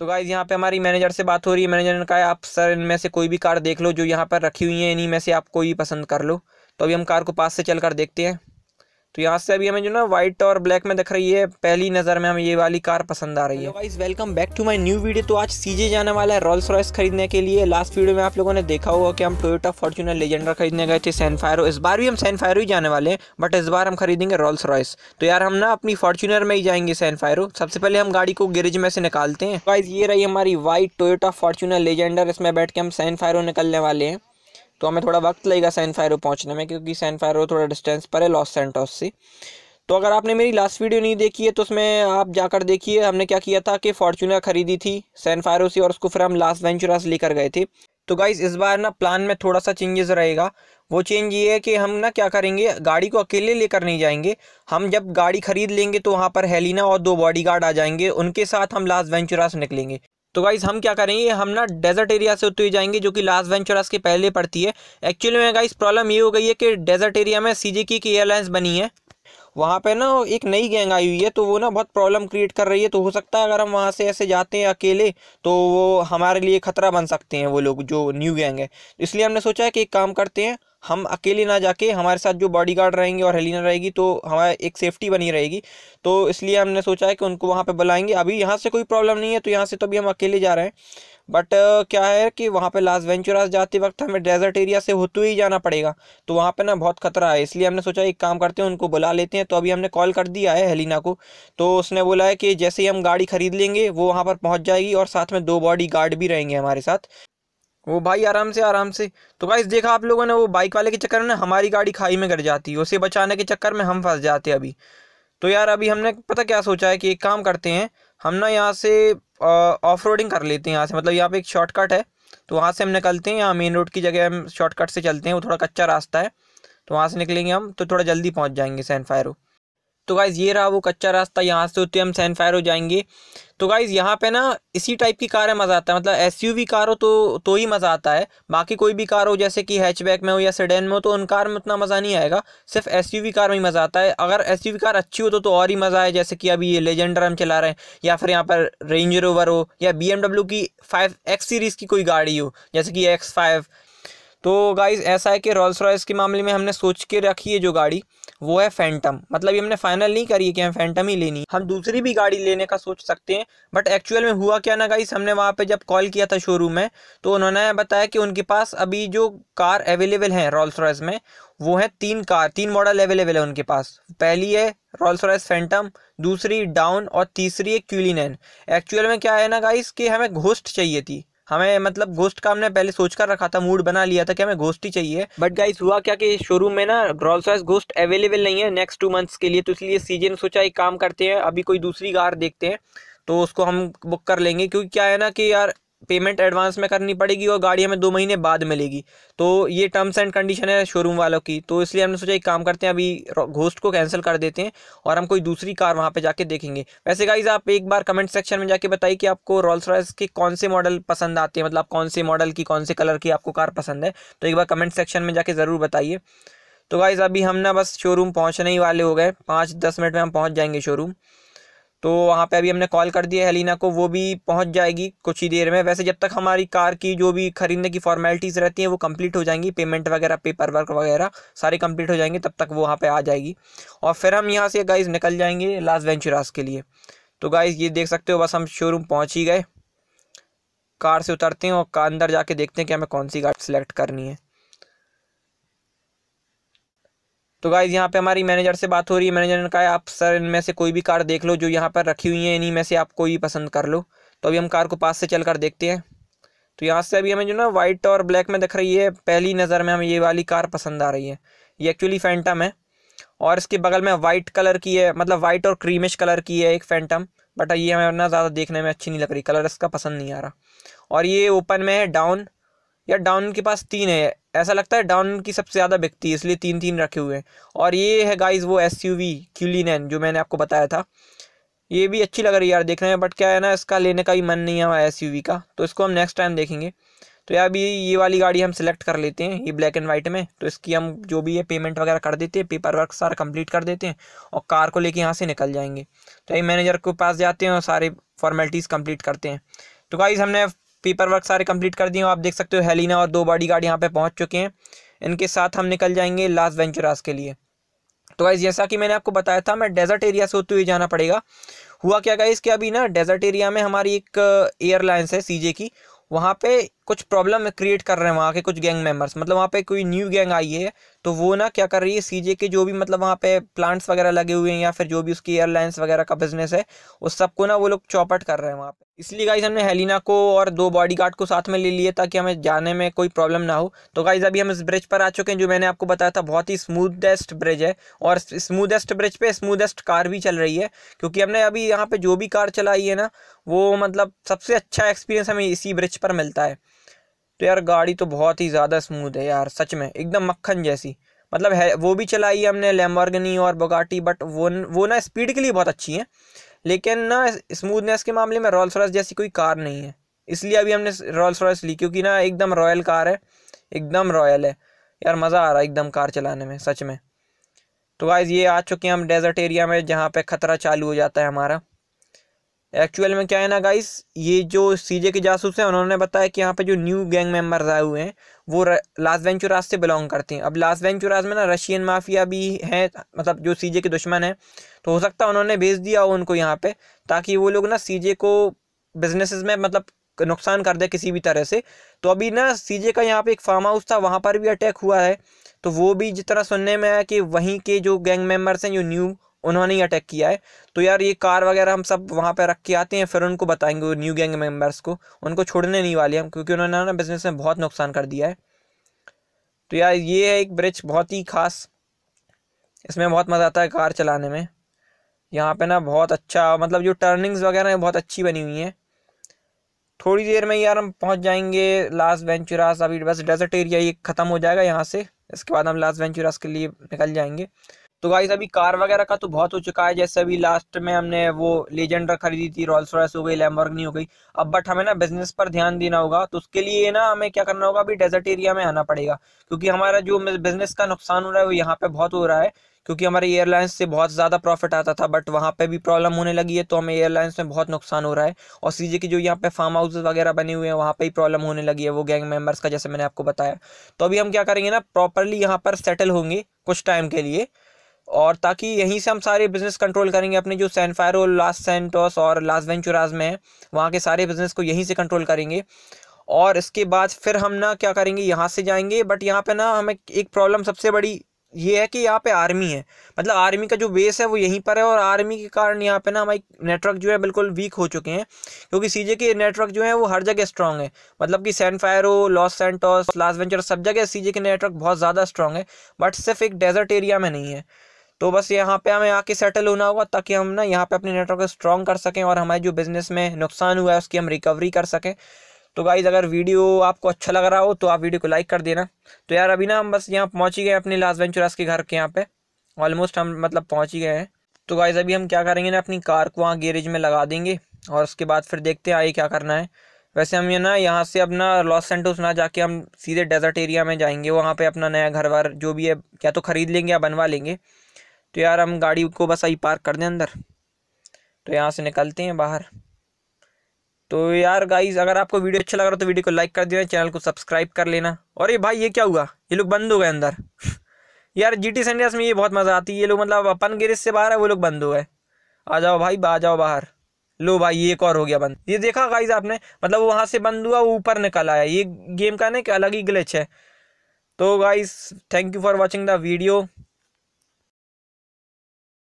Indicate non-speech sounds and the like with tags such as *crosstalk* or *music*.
तो गाइज यहाँ पे हमारी मैनेजर से बात हो रही है मैनेजर ने कहा आप सर इनमें से कोई भी कार देख लो जो यहाँ पर रखी हुई है इन्हीं में से आप कोई भी पसंद कर लो तो अभी हम कार को पास से चल कर देखते हैं तो यहाँ से अभी हमें जो ना व्हाइट और ब्लैक में दिख रही है पहली नज़र में हमें ये वाली कार पसंद आ रही है guys welcome back to my new video तो आज सीजे जाने वाला है रॉल्स रॉयस खरीदने के लिए लास्ट वीडियो में आप लोगों ने देखा होगा कि हम टोयोटा फॉर्चुनर लेजेंडर खरीदने गए थे सैनफायरो इस बार भी हम सैनफायरो ही जाने वाले हैं बट इस बार हम खरीदेंगे रॉल्स रॉयस तो यार हम ना अपनी फॉर्चुनर में ही जाएंगे सैनफायरो सबसे पहले हम गाड़ी को गैरेज में से निकालते हैं गाइज ये रही हमारी वाइट टोयोटा फॉर्चुनर लेजेंडर इसमें बैठ के हम सैनफायरो निकलने वाले हैं तो हमें थोड़ा वक्त लगेगा सैन फायरो पहुँचने में क्योंकि सैन फायरो थोड़ा डिस्टेंस पर है लॉस सेंटोस से तो अगर आपने मेरी लास्ट वीडियो नहीं देखी है तो उसमें आप जाकर देखिए हमने क्या किया था कि फॉर्चूनर खरीदी थी सैन फायरो से और उसको फिर हम लास्ट वेंचुरा से लेकर गए थे तो गाइज इस बार ना प्लान में थोड़ा सा चेंजेस रहेगा वो चेंज ये है कि हम ना क्या करेंगे गाड़ी को अकेले लेकर नहीं जाएंगे हम जब गाड़ी खरीद लेंगे तो वहाँ पर हेलिना और दो बॉडीगार्ड आ जाएंगे उनके साथ हम लास्ट वेंचुरा से निकलेंगे तो गाइज हम क्या करेंगे हम ना डेजर्ट एरिया से होते हुए जाएंगे जो कि लास्ट वेंचरस के पहले पड़ती है एक्चुअली में गाइज प्रॉब्लम ये हो गई है कि डेजर्ट एरिया में सी की एयरलाइंस बनी है वहाँ पे ना एक नई गैंग आई हुई है तो वो ना बहुत प्रॉब्लम क्रिएट कर रही है तो हो सकता है अगर हम वहाँ से ऐसे जाते हैं अकेले तो वो हमारे लिए खतरा बन सकते हैं वो लोग जो न्यू गैंग है इसलिए हमने सोचा है कि एक काम करते हैं हम अकेले ना जाके हमारे साथ जो बॉडी गार्ड रहेंगे और हेलिना रहेगी तो हमारा एक सेफ्टी बनी रहेगी तो इसलिए हमने सोचा है कि उनको वहाँ पे बुलाएंगे अभी यहाँ से कोई प्रॉब्लम नहीं है तो यहाँ से तो अभी हम अकेले जा रहे हैं बट uh, क्या है कि वहाँ पे लास्ट वेंचुरास जाते वक्त हमें डेजर्ट एरिया से होते ही जाना पड़ेगा तो वहाँ पे ना बहुत खतरा है इसलिए हमने सोचा एक काम करते हैं उनको बुला लेते हैं तो अभी हमने कॉल कर दिया है हेलिना को तो उसने बोला है कि जैसे ही हम गाड़ी खरीद लेंगे वो वहाँ पर पहुँच जाएगी और साथ में दो बॉडी गार्ड भी रहेंगे हमारे साथ वो भाई आराम से आराम से तो गाइस देखा आप लोगों ने वो बाइक वाले के चक्कर में हमारी गाड़ी खाई में गिर जाती है उसे बचाने के चक्कर में हम फंस जाते अभी तो यार अभी हमने पता क्या सोचा है कि एक काम करते हैं हम ना यहाँ से ऑफ रोडिंग कर लेते हैं यहाँ से मतलब यहाँ पे एक शॉर्टकट है तो वहाँ से हम निकलते हैं यहाँ मेन रोड की जगह हम शॉर्टकट से चलते हैं वो थोड़ा कच्चा रास्ता है तो वहाँ से निकलेंगे हम तो थोड़ा जल्दी पहुँच जाएंगे सैन फायरों तो गाइज़ ये रहा वो कच्चा रास्ता यहाँ से होते हम सैन फायर हो जाएंगे तो गाइज़ यहाँ पे ना इसी टाइप की कार है मज़ा आता है मतलब एसयूवी कार हो तो तो ही मज़ा आता है बाकी कोई भी कार हो जैसे कि हैचबैक में हो या सेडेन में हो तो उन कार में उतना मज़ा नहीं आएगा सिर्फ एसयूवी कार में ही मज़ा आता है अगर एसयूवी कार अच्छी हो तो तो और ही मज़ा आए जैसे कि अभी ये लेजेंडर हम चला रहे हैं या फिर यहाँ पर रेंज रोवर हो या बी की फाइव एक्स सीरीज़ की कोई गाड़ी हो जैसे कि एक्स फाइव तो गाइज़ ऐसा है कि रॉल्स रॉयस के मामले में हमने सोच के रखी है जो गाड़ी वो है फैंटम मतलब ये हमने फाइनल नहीं करी कि हम फैंटम ही लेनी हम दूसरी भी गाड़ी लेने का सोच सकते हैं बट एक्चुअल में हुआ क्या ना गाइस हमने वहाँ पर जब कॉल किया था शोरूम में तो उन्होंने बताया कि उनके पास अभी जो कार अवेलेबल हैं रॉल्स रॉयस में वो है तीन कार तीन मॉडल अवेलेबल है उनके पास पहली है रॉल्स रॉयस फैंटम दूसरी डाउन और तीसरी है क्यूलिन एक्चुअल में क्या है ना गाइस कि हमें घोस्ट चाहिए थी हमें मतलब गोस्ट का हमने पहले सोच कर रखा था मूड बना लिया था कि हमें गोस्ट ही चाहिए बट गाइस हुआ क्या कि शोरूम में ना रॉल्स रॉयस गोस्ट अवेलेबल नहीं है नेक्स्ट टू मंथ्स के लिए तो इसलिए सीजे ने सोचा एक काम करते हैं अभी कोई दूसरी कार देखते हैं तो उसको हम बुक कर लेंगे क्योंकि क्या है ना कि यार पेमेंट एडवांस में करनी पड़ेगी और गाड़ी हमें दो महीने बाद मिलेगी तो ये टर्म्स एंड कंडीशन है शोरूम वालों की तो इसलिए हमने सोचा एक काम करते हैं अभी घोस्ट को कैंसिल कर देते हैं और हम कोई दूसरी कार वहाँ पे जाके देखेंगे वैसे गाइज आप एक बार कमेंट सेक्शन में जाके बताइए कि आपको रॉल्स रॉयस के कौन से मॉडल पसंद आते हैं मतलब कौन से मॉडल की कौन से कलर की आपको कार पसंद है तो एक बार कमेंट सेक्शन में जाके ज़रूर बताइए तो गाइज़ अभी हम ना बस शोरूम पहुँचने ही वाले हो गए पाँच दस मिनट में हम पहुँच जाएंगे शोरूम तो वहाँ पे अभी हमने कॉल कर दिया हलीना को वो भी पहुँच जाएगी कुछ ही देर में वैसे जब तक हमारी कार की जो भी ख़रीदने की फॉर्मेलिटीज़ रहती हैं वो कंप्लीट हो जाएंगी पेमेंट वगैरह पेपर वर्क वगैरह सारे कंप्लीट हो जाएंगे तब तक वो वहाँ पे आ जाएगी और फिर हम यहाँ से गाइज निकल जाएंगे लास्ट वेंचुरास के लिए तो गाइज ये देख सकते हो बस हम शोरूम पहुँच ही गए कार से उतरते हैं और कार अंदर जाके देखते हैं कि हमें कौन सी गाड़ी सेलेक्ट करनी है तो गाइज़ यहाँ पे हमारी मैनेजर से बात हो रही है मैनेजर ने कहा आप सर इनमें से कोई भी कार देख लो जो यहाँ पर रखी हुई है इन्हीं में से आप कोई पसंद कर लो तो अभी हम कार को पास से चल कर देखते हैं तो यहाँ से अभी हमें जो ना वाइट और ब्लैक में दिख रही है पहली नज़र में हमें ये वाली कार पसंद आ रही है ये एक्चुअली फैंटम है और इसके बगल में वाइट कलर की है मतलब वाइट और क्रीमिश कलर की है एक फैंटम बट ये हमें ना ज़्यादा देखने में अच्छी नहीं लग रही कलर इसका पसंद नहीं आ रहा और ये ओपन में है डाउन या डाउन के पास तीन है ऐसा लगता है डाउन की सबसे ज़्यादा बिकती है इसलिए तीन तीन रखे हुए हैं और ये है गाइज वो एस यू वी क्यूलिनैन जो मैंने आपको बताया था ये भी अच्छी लग रही है यार देखने में बट क्या है ना इसका लेने का भी मन नहीं है हमारा एस यू वी का तो इसको हम नेक्स्ट टाइम देखेंगे तो यार अभी ये वाली गाड़ी हम सेलेक्ट कर लेते हैं ये ब्लैक एंड वाइट में तो इसकी हम जो भी है पेमेंट वगैरह कर देते हैं पेपर वर्क सारा कंप्लीट कर देते हैं और कार को लेके यहाँ से निकल जाएंगे तो यही मैनेजर के पास जाते हैं और सारे फॉर्मेलिटीज़ कंप्लीट करते हैं तो गाइज़ हमने पेपर वर्क सारे कंप्लीट कर दिए आप देख सकते हो हेलिना और दो बॉडी गार्ड यहाँ पर पहुँच चुके हैं इनके साथ हम निकल जाएंगे लास्ट वेंचुरास के लिए तो गाइज़ जैसा कि मैंने आपको बताया था मैं डेजर्ट एरिया से होते हुए जाना पड़ेगा हुआ क्या गाइज़ कि अभी ना डेजर्ट एरिया में हमारी एक एयरलाइंस uh, है सीजे की वहाँ पे कुछ प्रॉब्लम क्रिएट कर रहे हैं वहाँ के कुछ गैंग मेंबर्स मतलब वहाँ पे कोई न्यू गैंग आई है तो वो ना क्या कर रही है सीजे के जो भी मतलब वहाँ पे प्लांट्स वगैरह लगे हुए हैं या फिर जो भी उसकी एयरलाइंस वगैरह का बिजनेस है उस सबको ना वो लोग चौपट कर रहे हैं वहाँ पे इसलिए गाइज हमने हेलिना को और दो बॉडी को साथ में ले लिए ताकि हमें जाने में कोई प्रॉब्लम ना हो तो गाइज अभी हम इस ब्रिज पर आ चुके हैं जो मैंने आपको बताया था बहुत ही स्मूदेस्ट ब्रिज है और स्मूदेस्ट ब्रिज पे स्मूदेस्ट कार भी चल रही है क्योंकि हमने अभी यहाँ पे जो भी कार चलाई है ना वो मतलब सबसे अच्छा एक्सपीरियंस हमें इसी ब्रिज पर मिलता है तो यार गाड़ी तो बहुत ही ज़्यादा स्मूथ है यार सच में एकदम मक्खन जैसी मतलब है वो भी चलाई हमने लेम्बर्गनी और बगाटी बट वो वो ना स्पीड के लिए बहुत अच्छी है लेकिन ना स्मूथनेस के मामले में रॉयल्स रॉयस जैसी कोई कार नहीं है इसलिए अभी हमने रॉयल्स रॉयस ली क्योंकि ना एकदम रॉयल कार है एकदम रॉयल है यार मज़ा आ रहा है एकदम कार चलाने में सच में तो गाइज़ ये आ चुके हैं हम डेजर्ट एरिया में जहाँ पे ख़तरा चालू हो जाता है हमारा एक्चुअल में क्या है ना गाइस ये जो सीजे के जासूस हैं उन्होंने बताया कि यहाँ पे जो न्यू गैंग मेंबर्स आए हुए हैं वो लास्ट वेंचुराज से बिलोंग करते हैं अब लास्ट वेंचुराज में ना रशियन माफिया भी हैं मतलब जो सीजे के दुश्मन हैं तो हो सकता है उन्होंने भेज दिया हो उनको यहाँ पे ताकि वो लोग ना सीजे को बिजनेस में मतलब नुकसान कर दे किसी भी तरह से तो अभी ना सीजे का यहाँ पे एक फार्म हाउस था वहाँ पर भी अटैक हुआ है तो वो भी जितना सुनने में आया कि वहीं के जो गैंग मेम्बर्स हैं जो न्यू उन्होंने ही अटैक किया है तो यार ये कार वगैरह हम सब वहाँ पर रख के आते हैं फिर उनको बताएंगे न्यू गैंग मेम्बर्स को उनको छोड़ने नहीं वाले हम क्योंकि उन्होंने ना बिज़नेस में बहुत नुकसान कर दिया है तो यार ये है एक ब्रिज बहुत ही ख़ास इसमें बहुत मज़ा आता है कार चलाने में यहाँ पे ना बहुत अच्छा मतलब जो टर्निंग्स वगैरह हैं बहुत अच्छी बनी हुई हैं थोड़ी देर में यार हम पहुँच जाएंगे लास्ट वेंचुरास अभी बस डेजर्ट एरिया ये ख़त्म हो जाएगा यहाँ से इसके बाद हम लास्ट वेंचुरास के लिए निकल जाएंगे तो गाइस अभी कार वगैरह का तो बहुत हो चुका है जैसे अभी लास्ट में हमने वो लेजेंडर खरीदी थी रॉयल्स रॉयस हो गई नहीं हो गई अब बट हमें ना बिजनेस पर ध्यान देना होगा तो उसके लिए ना हमें क्या करना होगा अभी डेजर्ट एरिया में आना पड़ेगा क्योंकि हमारा जो बिजनेस का नुकसान हो रहा है वो यहाँ पे बहुत हो रहा है क्योंकि हमारे एयरलाइंस से बहुत ज़्यादा प्रॉफिट आता था बट वहाँ पे भी प्रॉब्लम होने लगी है तो हमें एयरलाइंस में बहुत नुकसान हो रहा है और सीजे की जो यहाँ पे फार्म हाउस वगैरह बने हुए हैं वहाँ पे ही प्रॉब्लम होने लगी है वो गैंग मेंबर्स का जैसे मैंने आपको बताया तो अभी हम क्या करेंगे ना प्रॉपरली यहाँ पर सेटल होंगे कुछ टाइम के लिए और ताकि यहीं से हम सारे बिज़नेस कंट्रोल करेंगे अपने जो सैनफायरो लास सेंटोस और लास वेंचुराज में है वहाँ के सारे बिज़नेस को यहीं से कंट्रोल करेंगे और इसके बाद फिर हम ना क्या करेंगे यहाँ से जाएंगे बट यहाँ पे ना हमें एक प्रॉब्लम सबसे बड़ी ये है कि यहाँ पे आर्मी है मतलब आर्मी का जो बेस है वो यहीं पर है और आर्मी के कारण यहाँ पे ना हमारी नेटवर्क जो है बिल्कुल वीक हो चुके हैं क्योंकि सीजे के नेटवर्क जो है वो हर जगह स्ट्रांग है मतलब कि San Fierro Los Santos Las Venturas सब जगह सीजे के नेटवर्क बहुत ज़्यादा स्ट्रांग है बट सिर्फ एक डेजर्ट एरिया में नहीं है तो बस यहाँ पे हमें आके सेटल होना होगा ताकि हम ना यहाँ पे अपने नेटवर्क स्ट्रॉन्ग कर सकें और हमारे जो बिज़नेस में नुकसान हुआ है उसकी हम रिकवरी कर सकें तो गाइज़ अगर वीडियो आपको अच्छा लग रहा हो तो आप वीडियो को लाइक कर देना तो यार अभी ना हम बस यहाँ पहुँच ही गए अपने लास्ट वेंचुरास के घर के यहाँ पे ऑलमोस्ट हम मतलब पहुँच ही गए हैं तो गाइज़ अभी हम क्या करेंगे ना अपनी कार को वहाँ गेरेज में लगा देंगे और उसके बाद फिर देखते हैं आगे क्या करना है वैसे हम ये ना यहाँ से अपना लॉस सेंटोस ना जाके हम सीधे डेजर्ट एरिया में जाएंगे वहाँ पे अपना नया घर वर जो भी है क्या तो ख़रीद लेंगे या बनवा लेंगे तो यार हम गाड़ी को बस आई पार्क कर दें अंदर तो यहाँ से निकलते हैं बाहर तो यार गाइज अगर आपको वीडियो अच्छा लग रहा तो वीडियो को लाइक कर देना चैनल को सब्सक्राइब कर लेना और ये भाई ये क्या हुआ ये लोग बंद हो गए अंदर *laughs* यार जी टी सेंडियास में ये बहुत मज़ा आती है ये लोग मतलब अपन गिरिज से बाहर है वो लोग बंद हो गए आ जाओ भाई आ जाओ बाहर लो भाई ये एक और हो गया बंद ये देखा गाइज आपने मतलब वहाँ से बंद हुआ वो ऊपर निकल आया ये गेम का ना एक अलग ही ग्लिच है तो guys thank you for watching the video